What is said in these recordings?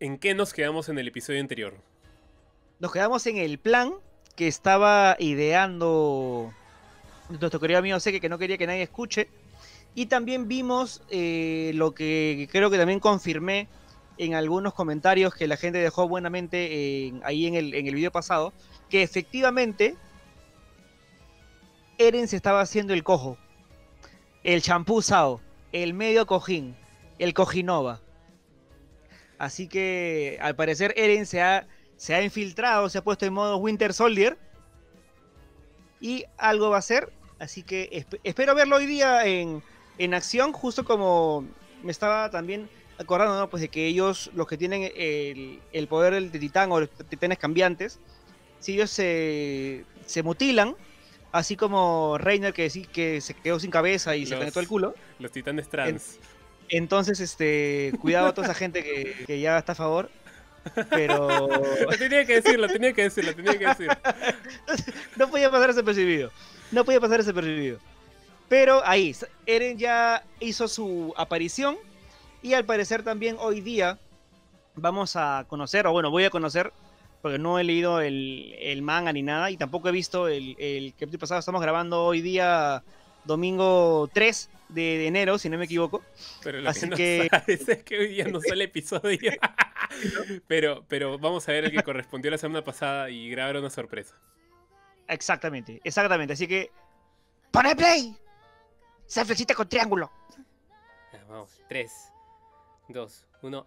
¿en qué nos quedamos en el episodio anterior? Nos quedamos en el plan que estaba ideando nuestro querido amigo Seque, que no quería que nadie escuche. Y también vimos eh, lo que creo que también confirmé en algunos comentarios que la gente dejó buenamente ahí en el, en el video pasado, que efectivamente Eren se estaba haciendo el cojo, el champú el medio cojín, el cojinova. Así que al parecer Eren se ha, se ha infiltrado, se ha puesto en modo Winter Soldier. Y algo va a ser. Así que espero verlo hoy día en, acción, justo como me estaba también acordando, ¿no? Pues de que ellos, los que tienen el, poder del titán o los titanes cambiantes, si ellos se, mutilan, así como Reiner que, sí, que se quedó sin cabeza y se conectó el culo. Los titanes trans. Entonces, este, cuidado a toda esa gente que, ya está a favor. Pero. tenía que decirlo, tenía que decirlo, tenía que decirlo. no podía pasar ese percibido, No podía pasar ese percibido. Pero ahí, Eren ya hizo su aparición. Y al parecer también hoy día vamos a conocer, o bueno, voy a conocer, porque no he leído el, manga ni nada, y tampoco he visto el, el que pasado. Estamos grabando hoy día domingo 3 de enero, si no me equivoco. Pero Así que, no que... que hoy día no sale episodio. pero, pero vamos a ver el que correspondió la semana pasada y grabar una sorpresa. Exactamente, exactamente. Así que. ¡Pone play! Se flechita con triángulo. Vamos, 3, 2, 1.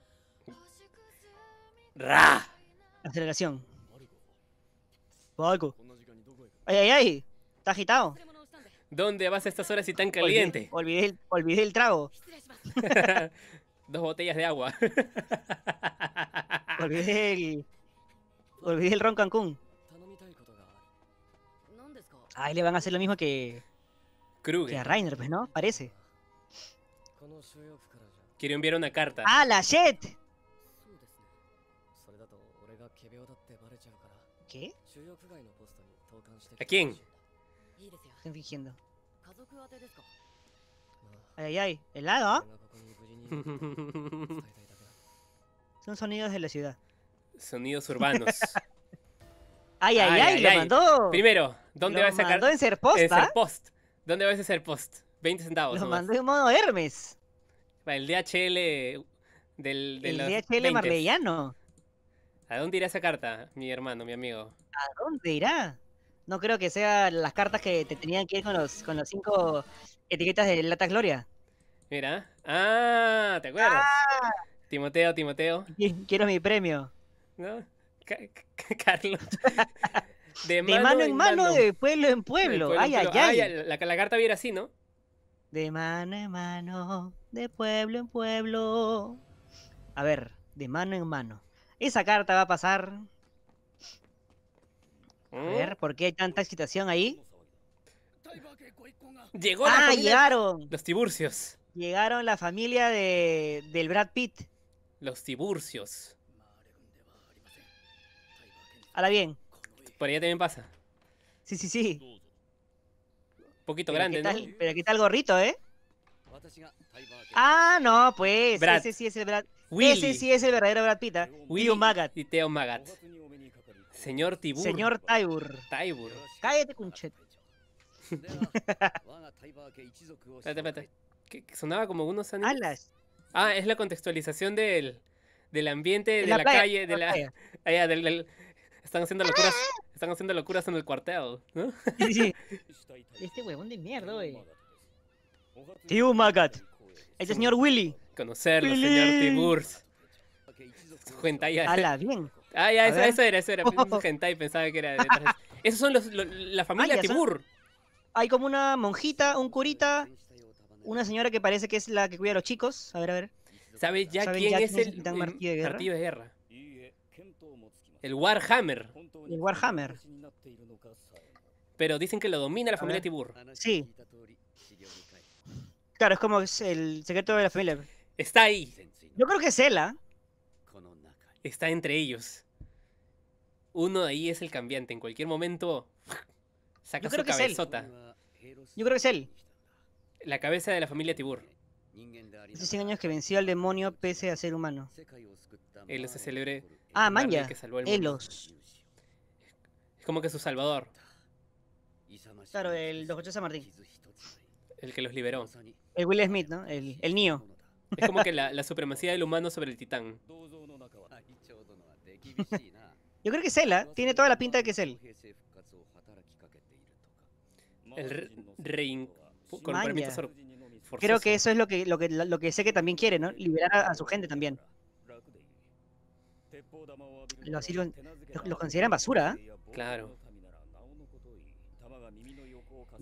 ¡Ra! Aceleración. Algo. ¡Ay, ay, ay! Está agitado. ¿Dónde vas a estas horas y tan caliente? Olvidé, olvidé, el, trago. Dos botellas de agua. olvidé el. Olvidé el ron Cancún. Ahí le van a hacer lo mismo que. Kruger. Que a Reiner, pues, ¿no? Parece. Quiero enviar una carta. ¡Ah, la jet! ¿Qué? ¿A quién? Estoy fingiendo. Ay, ay, ay. ¿Helado? Son sonidos de la ciudad. Sonidos urbanos. ay, ay, ay, le lo mandó. Primero, ¿dónde va vas a ser ¿ah? post, ¿Dónde va a ser post? 20 centavos. Lo mandé mandó en modo Hermes. El DHL del, del DHL marbellano. ¿A dónde irá esa carta, mi hermano, mi amigo? ¿A dónde irá? No creo que sean las cartas que te tenían que ir con los, con los cinco etiquetas de Lata Gloria. Mira. Ah, ¿te acuerdas? Ah. Timoteo, Timoteo. Quiero mi premio. ¿No? Carlos. De mano, mano en mano, de pueblo en pueblo. ay, ah, ay, ay, La, la, carta viera así, ¿no? De mano en mano, de pueblo en pueblo. A ver, de mano en mano. Esa carta va a pasar a ¿Mm? ver, ¿por qué hay tanta excitación ahí? Llegó ah, llegaron. Los Tiburcios. Llegaron la familia de, del Brad Pitt. Los Tiburcios. Ahora bien. Por allá también pasa. Sí, sí, sí. Un poquito grande, ¿no? Pero aquí está el gorrito, ¿eh? Ah, ah, no, pues. Brad. Ese sí es el Brad. Willy. Ese sí es el verdadero Brad Pitt. ¿ah? Y Teo Magat. Señor Tibur. Señor Taibur. Taibur. Cállate, cunche. espérate, espérate. Que sonaba como unos años. Alas. Ah, es la contextualización del, del ambiente, de, la, calle, de la. Ah, están haciendo locuras. Están haciendo locuras en el cuartel, ¿no? Sí, Este huevón de mierda, wey. Este Tibur Magat. el señor Willy. Conocerlo, señor Tibur. Cuenta ya. Ala, bien. Ah, ya, eso, eso, era, eso era. Pues, que era Esos son los, la ah, familia Tibur Hay como una monjita, un curita, una señora que parece que es la que cuida a los chicos. A ver, a ver. ¿Sabes ya quién es el, el de Guerra? El Warhammer. El Warhammer. Pero dicen que lo domina la familia Tibur. Sí. Claro, es como es el secreto de la familia. Está ahí. Yo creo que es ela ¿ah? Está entre ellos uno de ahí es el cambiante. En cualquier momento saca su que cabezota. Yo creo que es él. La cabeza de la familia Tibur. Hace 100 años que venció al demonio pese a ser humano. Ah, Elos se celebre. Ah, Manja. Que Es como que su salvador. Claro, el Dojo San Martín. El que los liberó. El Will Smith, ¿no? El, el Es como que la, la supremacía del humano sobre el titán. Yo creo que es él, ¿ah? Tiene toda la pinta de que es él. El Creo que eso es lo que, lo que, sé que también quiere, ¿no? Liberar a, su gente también. Los lo, consideran basura. ¿ah? Claro.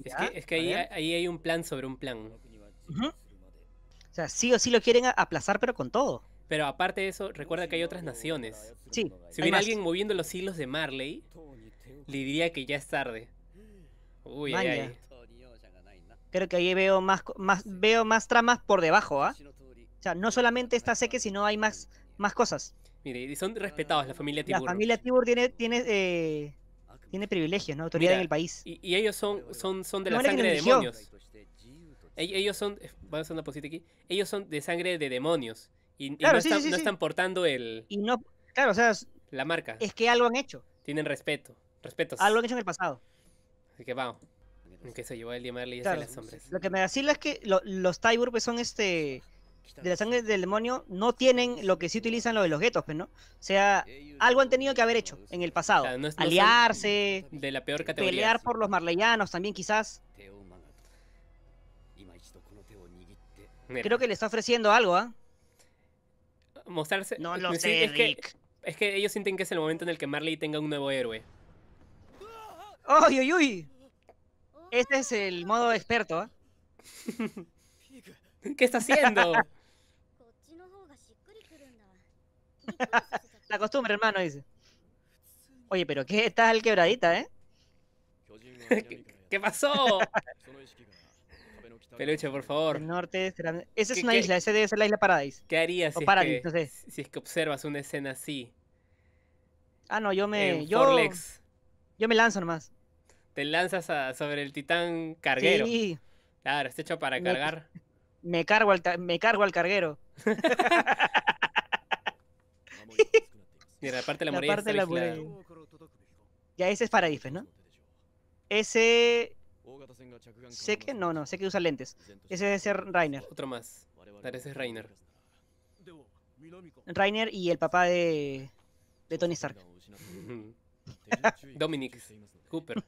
Es que, es que ahí, hay un plan sobre un plan. O sea, sí o sí lo quieren aplazar, pero con todo. Pero aparte de eso, recuerda que hay otras naciones. Sí. Si hubiera alguien moviendo los hilos de Marley, le diría que ya es tarde. Creo que ahí veo más, más, veo más tramas por debajo, ¿ah? no solamente está Seque, sino hay más, más cosas. Mire, y son respetados la familia Tibur. La familia Tibur tiene, tiene, eh, tiene privilegios, ¿no? Autoridad en el país. Y, ellos son, son, son de la, sangre de demonios. Ellos son, eh, Ellos son de sangre de demonios. Y, no, están portando el. Y no, claro, o sea. La marca. Es que algo han hecho. Tienen respeto. Respeto. Algo han hecho en el pasado. Así que va. Aunque se llevó el día Marley claro, las Lo que me decís es que los Taibur, son este. De la sangre del demonio, no tienen lo que sí utilizan lo de los guetos, pero pues, ¿no? O sea, algo han tenido que haber hecho en el pasado. Aliarse. De la peor categoría. Pelear por los marleyanos también, quizás. Creo que le está ofreciendo algo, ¿ah? mostrarse. No lo sé, es Que, ellos sienten que es el momento en el que Marley tenga un nuevo héroe. ¡Ay, uy, uy! Este es el modo experto, ¿eh? ¿Qué está haciendo? La costumbre, hermano, dice. Oye, pero qué al quebradita, ¿eh? ¿Qué pasó? Peluche, por favor. El norte Esa es una isla, esa debe ser la isla Paradise. ¿Qué harías si, es que, si es que observas una escena así? Ah, no, yo me... Yo, yo me lanzo nomás. Te lanzas sobre el titán carguero. Sí. Claro, está hecho para cargar. Me cargo al, me cargo al carguero. Mira, la parte de la, la, Ya ese es Paradise, ¿no? Ese Sé que no, no, sé que usa lentes. Ese debe ser Rainer. Otro más. Parece es Rainer. Rainer y el papá de, de Tony Stark. Dominic Cooper.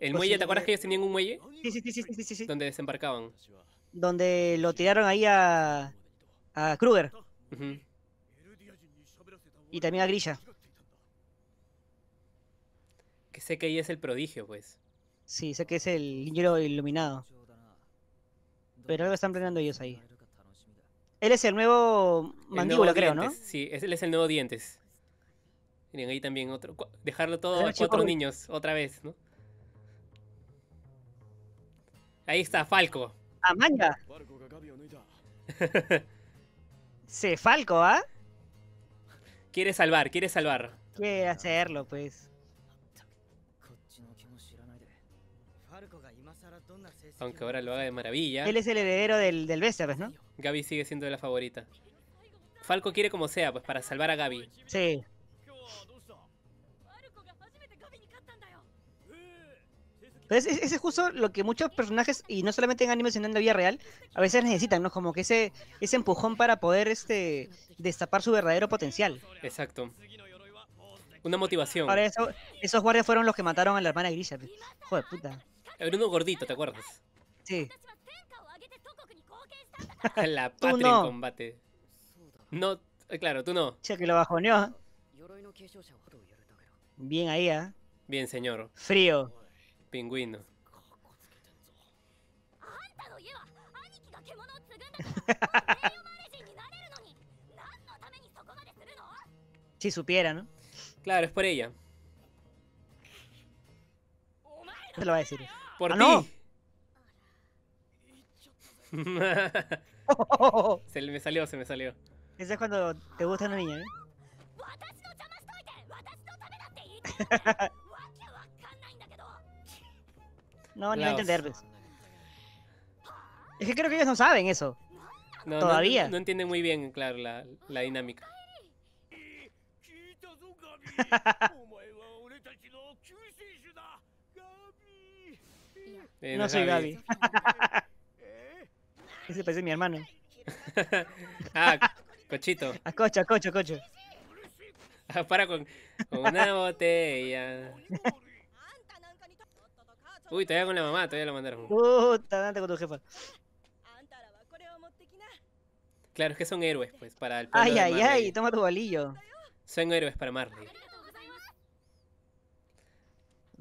¿El muelle? ¿Te acuerdas que ellos tenían un muelle? Sí, sí, sí, sí, sí, Donde desembarcaban. Donde lo tiraron ahí a, a Kruger. Y también a Grilla. Que sé que ahí es el prodigio, pues. Sí, sé que es el niño iluminado. Pero algo están planeando ellos ahí. Él es el nuevo mandíbula, creo, ¿no? Sí, él es el nuevo dientes. Miren, ahí también otro. Dejarlo todo ah, a cuatro pues. niños, otra vez, ¿no? Ahí está, Falco. ¡Ah, manga! Se Falco, ¿ah? Quiere salvar, quiere salvar. Quiere hacerlo, pues. aunque ahora lo haga de maravilla. Él es el heredero del, del ¿no? Gaby sigue siendo la favorita. Falco quiere como sea, pues, para salvar a Gaby. Sí. ese, es justo lo que muchos personajes, y no solamente en anime, sino en la vida real, a veces necesitan, ¿no? Como que ese, ese empujón para poder este destapar su verdadero potencial. Exacto. Una motivación. Ahora, eso, esos guardias fueron los que mataron a la hermana Grisha. Pues. Joder, puta. Era uno gordito, ¿te acuerdas? Sí. La patria en combate. No, eh, claro, tú no. Che, que lo bajoneó. Bien ahí, ¿eh? Bien, señor. Frío. Pingüino. si supiera, ¿no? Claro, es por ella. No lo va a decir. Ah, no. se me salió, se me salió. Eso es cuando te gusta una niña, ¿eh? no, ni a entender. Es que creo que ellos no saben eso. Todavía. No, entienden muy bien, claro, la, la dinámica. Eh, no soy Gaby. Ese parece mi hermano. ah, cochito. A ah, cocho, a cocho, a cocho. Ah, para con, una botella. Uy, todavía con la mamá, todavía la mandaron. Puta, date con tu jefa. Claro, es que son héroes, pues, para el pueblo Ay, ay, ay, toma tu bolillo. Son héroes para Marley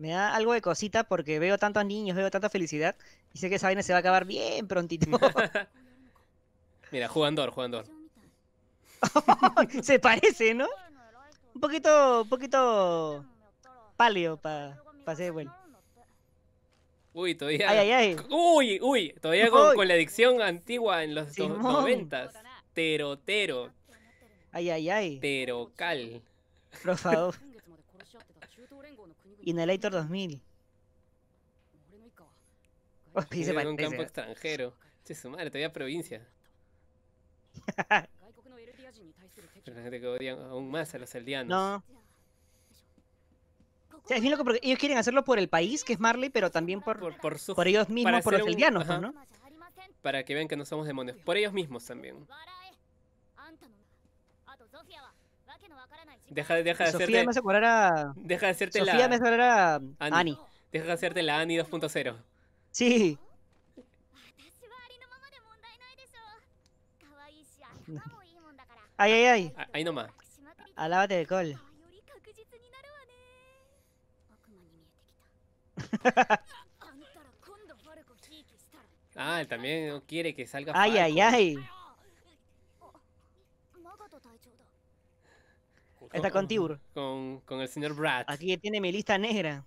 me da algo de cosita porque veo tantos niños, veo tanta felicidad y sé que esa vaina se va a acabar bien prontito. Mira, jugador, jugador. se parece, ¿no? Un poquito, un poquito pálido para pa ser bueno. Uy, todavía. Ay, Uy, uy, todavía con, la adicción antigua en los noventas. Terotero. Ay, ay, ay. Terocal. Por favor. Inhalator 2000. Oh, 2000 En un campo extranjero. Che, su madre, todavía provincia. Pero la gente que odia aún más a los eldianos No. O sea, es bien loco porque ellos quieren hacerlo por el país, que es Marley, pero también por, por, por, por ellos mismos, por los eldianos pues, ¿no? Para que vean que no somos demonios. Por ellos mismos también. Deja, deja de Sofía hacerte. Me hace a... Deja de hacerte Sofía la. me hace a Annie. Annie. Deja de hacerte la Annie 2.0. Sí. Ay, ay, ay. ahí nomás. Alábate de col. ah, él también quiere que salga. Ay, Falco. ay, ay. Está con Tibur. Con, el señor Brad. Aquí tiene mi lista negra.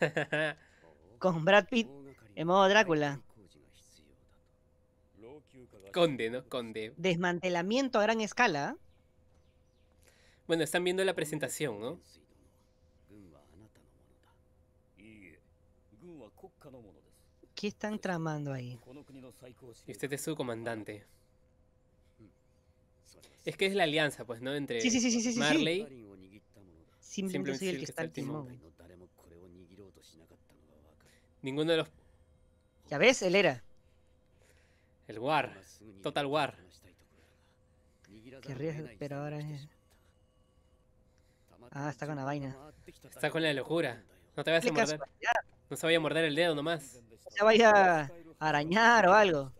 con Brad Pitt en modo Drácula. Conde, ¿no? Conde. Desmantelamiento a gran escala. Bueno, están viendo la presentación, ¿no? ¿Qué están tramando ahí? Y usted es su comandante. Es que es la alianza, pues, ¿no? Entre sí, sí, sí, Marley. Simplemente soy el que está al timón. Ninguno de los. Ya ves, él era. El War. Total War. Querría, pero ahora Ah, está con la vaina. Está con la locura. No te vayas a morder. No se vaya a morder el dedo nomás. se vaya a arañar o algo.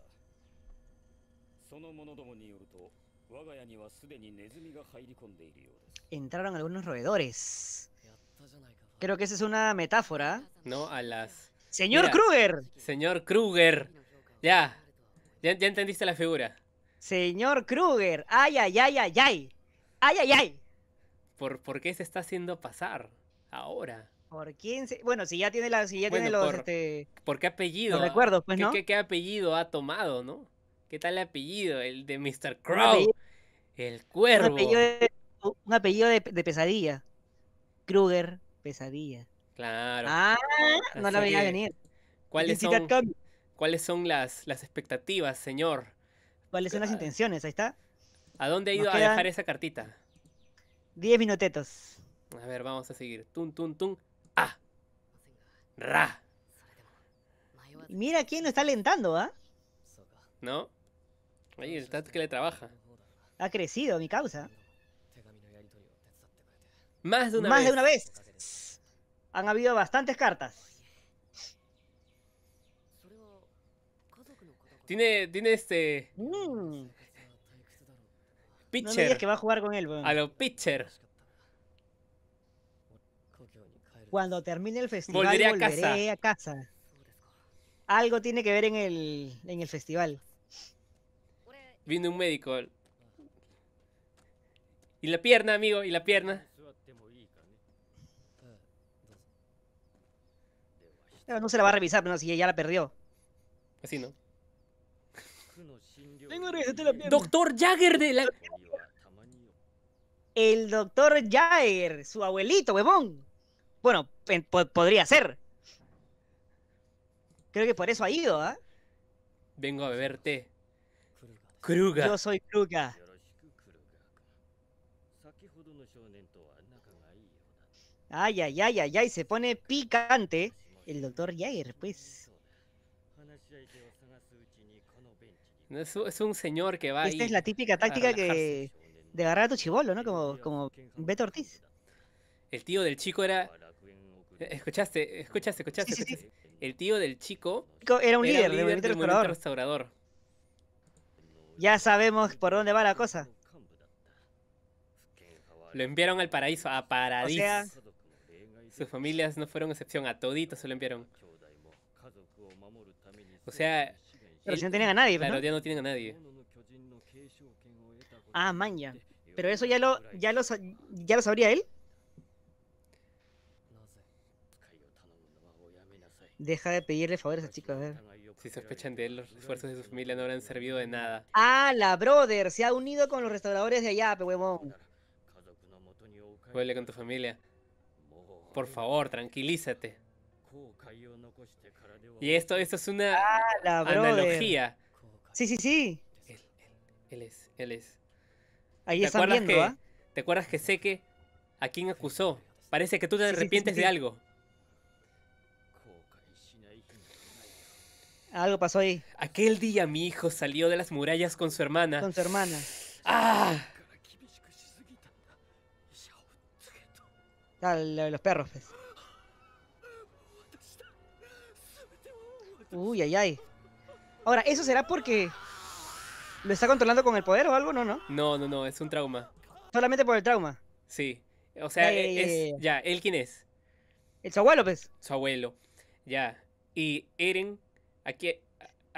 Entraron algunos roedores. Creo que esa es una metáfora. No a las. ¡Señor Kruger! Señor Kruger. Ya. ya. entendiste la figura. Señor Kruger. Ay, ay, ay, ay, ay. Ay, ay, ay. ¿Por, por qué se está haciendo pasar ahora? ¿Por quién Bueno, si ya tiene, la, si ya tiene los... Este, por, qué apellido? Pues, ¿no? qué apellido ha tomado, no? ¿Qué tal el apellido? El de Mr. Crow. El cuervo. Un apellido de, pesadilla. Kruger, pesadilla. Claro. Ah, no la veía venir. ¿Cuáles son, las, expectativas, señor? ¿Cuáles son las ah. intenciones? Ahí está. ¿A dónde ha ido a dejar esa cartita? Diez minutetos. A ver, vamos a seguir. Tun, tun, tun. Ah. Ra. Mira quién lo está alentando, ¿ah? ¿No? Ahí el Tat que le trabaja. Ha crecido mi causa. Más de una Más de una vez. Han habido bastantes cartas. Tiene, tiene este. Pitcher. Mm. No me que va a jugar con él, A los pitcher. Cuando termine el festival, volveré A casa. Algo tiene que ver en el, en el festival. Vino un médico. Y la pierna, amigo, y la pierna. No, se la va a revisar, pero si ya la perdió. Así no. Doctor Jagger de la... El doctor Jagger, su abuelito, huevón. Bueno, podría ser. Creo que por eso ha ido, ¿ah? ¿eh? Vengo a beber té. Kruga. Yo soy Kruga. Ay, ay, ay, ay, ay, se pone picante el doctor Jair, pues. Es, un señor que va Esta es la típica táctica que de agarrar a tu chivolo, ¿no? Como, como Beto Ortiz. El tío del chico era... Escuchaste, escuchaste, escuchaste. Sí, Sí el tío del chico era un líder, restaurador. Ya sabemos por dónde va la cosa. Lo enviaron al paraíso, a Paradis. Sus familias no fueron excepción, a toditos se lo enviaron. O sea... Pero no nadie, pues, ya no tienen a nadie. Ah, man, Pero eso ya lo, ya lo, ya lo sabría él. Deja de pedirle favores a pues chicos, a Si sospechan de él, los esfuerzos de su familia no habrán servido de nada. ¡Ah, la brother! Se ha unido con los restauradores de allá, pe huevón. Vuelve con tu familia. Por eh. favor, tranquilízate. Y esto, esto es una analogía. Sí, sí, sí. Él, él, es, él es. Ahí están viendo, que, ¿eh? ¿Te acuerdas que sé que a quién acusó? Parece que tú te arrepientes de algo. Algo pasó ahí. Aquel día mi hijo salió de las murallas con su hermana. Con su hermana. ¡Ah! ah los perros, pues. Uy, ay, ay. Ahora, ¿eso será porque lo está controlando con el poder o algo? No, no. No, no, no, es un trauma. Solamente por el trauma. Sí. O sea, e es, ya, ¿él quién es? El su abuelo, pues. Su abuelo. Ya. Y Eren Aquí,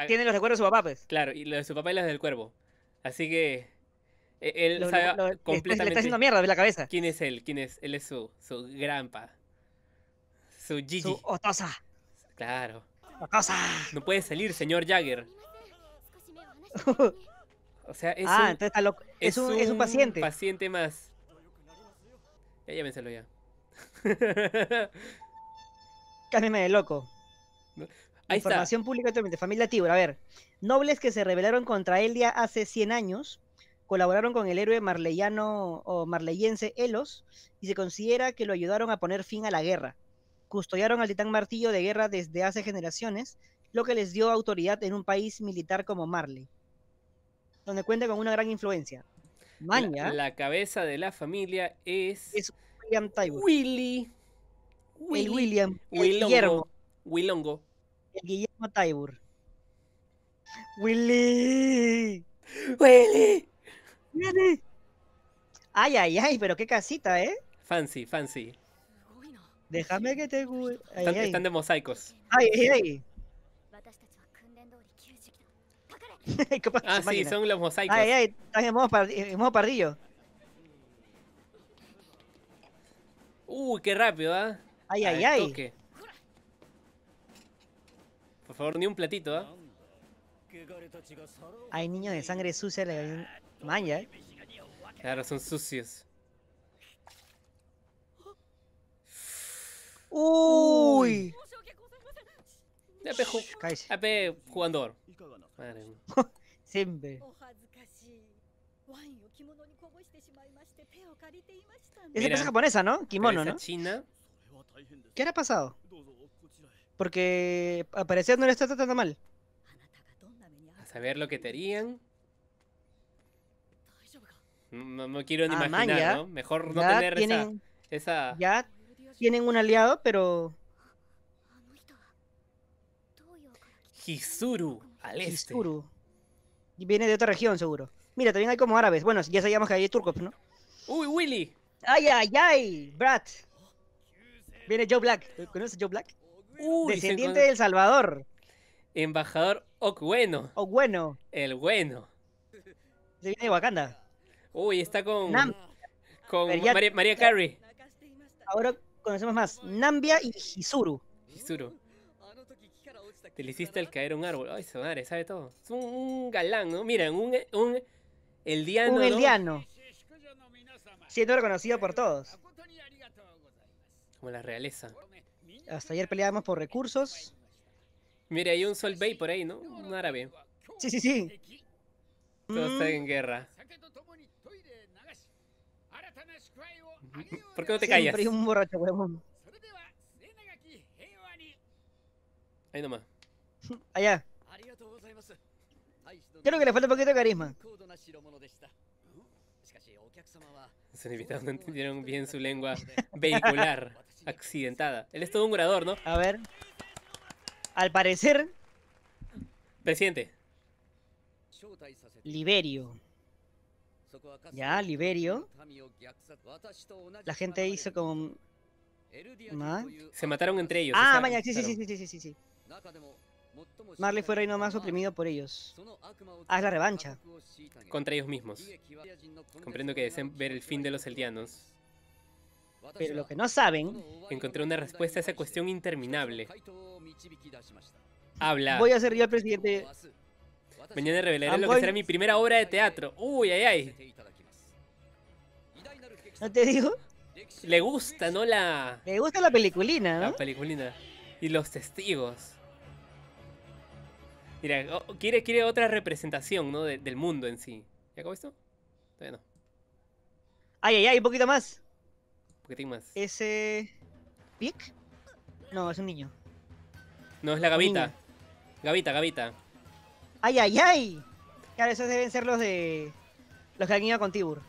Tiene los recuerdos de su papá, pues. Claro, y los de su papá y los del cuervo. Así que. E, él sea, sabe completamente. Le está haciendo mierda de la cabeza. ¿Quién es él? ¿Quién es? Él es su, su granpa. Su Gigi. Su Otosa. Claro. Otosa. No puede salir, señor Jagger. O sea, es ah, entonces está loco. Es, un, es un paciente. paciente más. Ya llévenselo ya. Cámbiame de loco. Información pública totalmente, Familia Tibur. A ver. Nobles que se rebelaron contra Elia hace 100 años colaboraron con el héroe marleyano o marleyense Elos y se considera que lo ayudaron a poner fin a la guerra. Custodiaron al titán martillo de guerra desde hace generaciones, lo que les dio autoridad en un país militar como Marley, donde cuenta con una gran influencia. Maña. La, cabeza de la familia es. William Willy. William. Willongo. Guillermo Taibur. Willy. Willy. Willy. Ay, ay, ay, pero qué casita, ¿eh? Fancy, fancy. Déjame que te... Ay, están, de mosaicos. Ay, ay, ay. ah, sí, son los mosaicos. Ay, ay, están en modo, parrillo pardillo. Uy, qué rápido, ¿ah? ¿eh? Ay, ay, ay. Por favor, ni un platito, ¿eh? Hay niños de sangre sucia en la eh! Claro, son sucios. Uy. AP, ju jugador. Madre mía. Siempre. Esa japonesa, ¿no? Kimono, ¿no? ¿Qué ha pasado? Porque a no le está tratando mal. A saber lo que te harían. No, quiero ni ah, imaginar, ¿no? Mejor no tener esa, esa... Ya tienen un aliado, pero... Hisuru al este. Hizuru. Y viene de otra región, seguro. Mira, también hay como árabes. Bueno, ya sabíamos que hay turcos, ¿no? ¡Uy, Willy! ¡Ay, ay, ay! ¡Brat! Viene Joe Black. ¿Conoces a Joe Black? Descendiente del Salvador. Embajador Okweno. bueno El bueno. Se viene de Wakanda. Uy, está con. con María, María, Ahora conocemos más. Nambia y Hisuru Hisuru Te le hiciste el caer un árbol. Ay, su madre, sabe todo. Es un, galán, ¿no? Miren, un, un eldiano. Un eldiano. Siendo reconocido por todos. Como la realeza. Hasta ayer peleábamos por recursos. Mire, hay un Sol Bay por ahí, ¿no? Un árabe. Sí, sí, sí. Todo está en mm. guerra. ¿Por qué no te callas? Siempre un borracho, huevón. Ahí nomás. Allá. Creo que le falta un poquito de carisma. Se invitados no entendieron bien su lengua vehicular, accidentada. Él es todo un orador, ¿no? A ver. Al parecer. Presidente. Liberio. Ya, Liberio. La gente hizo como. Se mataron entre ellos. Ah, mañana, sí, sí, sí, sí, sí, sí. Marley fuera reino más oprimido por ellos. Haz la revancha. Contra ellos mismos. Comprendo que deseen ver el fin de los eldianos. Pero lo que no saben... Encontré una respuesta a esa cuestión interminable. Habla. Voy a ser yo el presidente... Mañana revelaré lo que será mi primera obra de teatro. Uy, ay, ay. ¿No te digo? Le gusta, ¿no? La... Le gusta la peliculina, ¿no? La peliculina. Y los testigos quiere, quiere otra representación, ¿no? del mundo en sí. ¿Ya acabó esto? Todavía no. Ay, ay, ay, un poquito más. Un poquitín más. Ese... ¿Pic? No, es un niño. No, es la gavita. Gavita, gavita. ¡Ay, ay, ay! Claro, esos deben ser los de... Los que han ido con Tibur.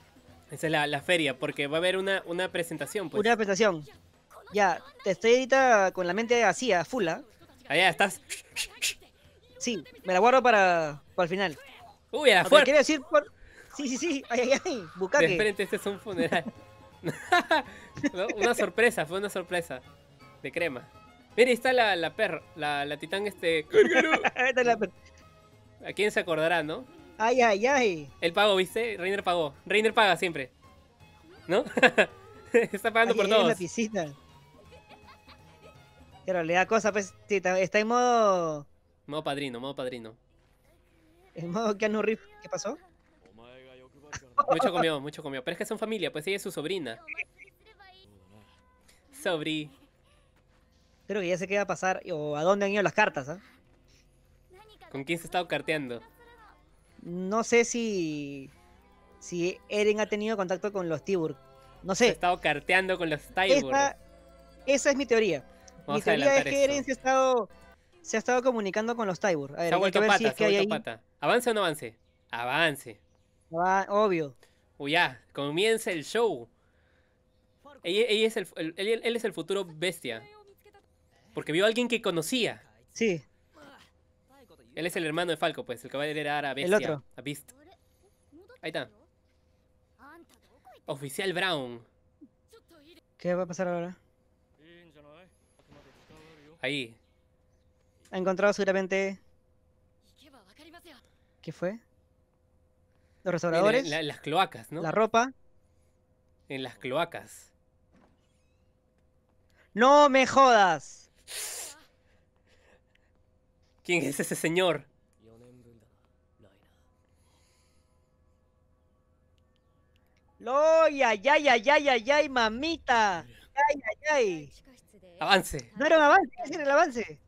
Esa es la, feria, porque va a haber una, presentación, pues. Una presentación. Ya, te estoy ahorita con la mente vacía, fulla. ¿ah? Allá estás... Sí, me la guardo para, para el final. Uy, a la fuerza. Quería decir por... Sí, sí, sí. Ay, ay, ay. Bucaque. De este es un funeral. una sorpresa, fue una sorpresa. De crema. Mira, ahí está la, la perra, la, la titán este... ¿A quién se acordará, no? Ay, ay, ay. El pago, ¿viste? Reiner pagó. Reiner paga siempre. ¿No? está pagando por todos. la piscina. Pero le da cosa, pues, está en modo Modo padrino, modo padrino. En eh, modo Keanu ¿qué pasó? Mucho comió, mucho comió. Pero es que son familia, pues ella es su sobrina. Sobri. Creo que ya se queda a pasar o a dónde han ido las cartas, ¿ah? ¿Con quién se ha estado carteando? No sé si. Si Eren ha tenido contacto con los Tibur. No sé. Se ha estado carteando con los Tibur. Esa, es mi teoría. mi teoría es que Eren se ha estado se ha estado comunicando con los Tybur A ver, pata, si es que pata. ¿Avance o no avance? Avance. obvio. Uy, ya, comienza el show. él, es el futuro bestia. Porque vio a alguien que conocía. Sí. Él es el hermano de Falco, pues, el caballero era bestia. El otro. Ahí está. Oficial Brown. ¿Qué va a pasar ahora? Ahí, ha encontrado seguramente... ¿Qué fue? Los restauradores. las cloacas, ¿no? La ropa. En las cloacas. ¡No me jodas! ¿Quién es ese señor? ¡Loy! ¡Ay, ay, ay, ay, ay, ay, mamita! ¡Ay, ay, ay! ¡Avance! ¡No era un avance! ¿Qué el avance?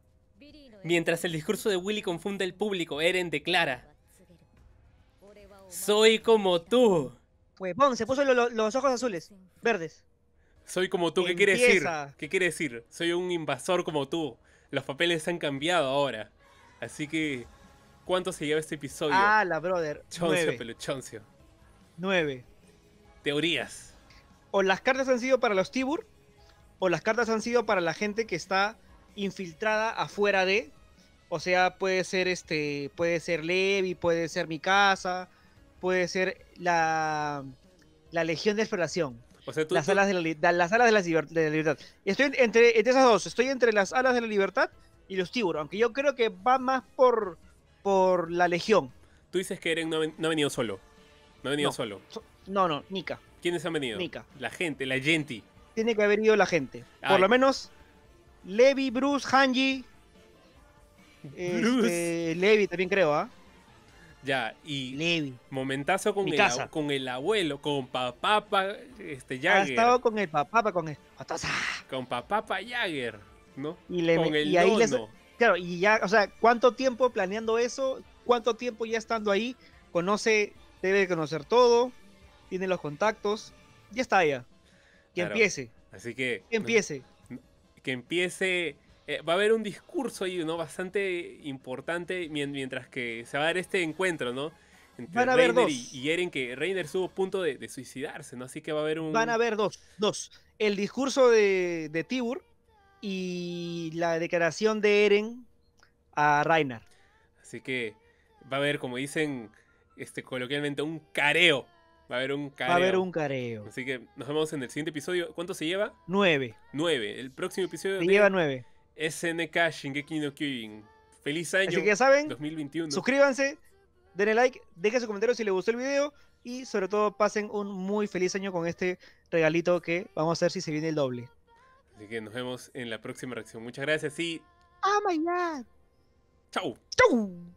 Mientras el discurso de Willy confunde al público, Eren declara: Soy como tú. Huevón, se puso los ojos azules, verdes. Soy como tú, ¿qué quiere decir? ¿Qué quiere decir? Soy un invasor como tú. Los papeles han cambiado ahora. Así que, ¿cuánto se lleva este episodio? Ah, la brother. Choncio, peluchoncio. ¡Nueve! Teorías. O las cartas han sido para los Tibur, o las cartas han sido para la gente que está infiltrada afuera de, o sea, puede ser este, puede ser Levi, puede ser mi casa, puede ser la, la Legión de Exploración. las, Alas de la, las alas de la, libertad. Estoy entre, entre, esas dos, estoy entre las alas de la libertad y los tiburones, aunque yo creo que va más por, por la Legión. Tú dices que Eren no ha, venido solo. No ha venido solo. no, no, Nika. ¿Quiénes han venido? Nika. La gente, la gente. Tiene que haber ido la gente. Por lo menos Levi, Bruce, Hanji. Bruce. Este, Levi también creo, ¿ah? Ya, y Levi. momentazo con el, abuelo, con papá este, Jagger. Ha estado con el papá, con el Con papá Jagger, ¿no? Y le, con el y Claro, y ya, o sea, ¿cuánto tiempo planeando eso? ¿Cuánto tiempo ya estando ahí? Conoce, debe conocer todo, tiene los contactos, ya está allá Que empiece. Así que. Que empiece que empiece... Eh, va a haber un discurso ahí, ¿no? Bastante importante mientras que se va a dar este encuentro, ¿no? Entre Van Y, Eren, que Reiner estuvo a punto de, suicidarse, ¿no? Así que va a haber un... Van a haber dos, dos. El discurso de, Tibur y la declaración de Eren a Reiner. Así que va a haber, como dicen este, coloquialmente, un careo Va a haber un careo. Va a haber un careo. Así que nos vemos en el siguiente episodio. ¿Cuánto se lleva? Nueve. Nueve. El próximo episodio. Se lleva nueve. SNK Shingeki no Kyojin. Feliz año. Así que ya saben. 2021. Suscríbanse, denle like, dejen su comentario si les gustó el video y sobre todo pasen un muy feliz año con este regalito que vamos a hacer si se viene el doble. Así que nos vemos en la próxima reacción. Muchas gracias y... ¡Ah my God! ¡Chau! ¡Chau!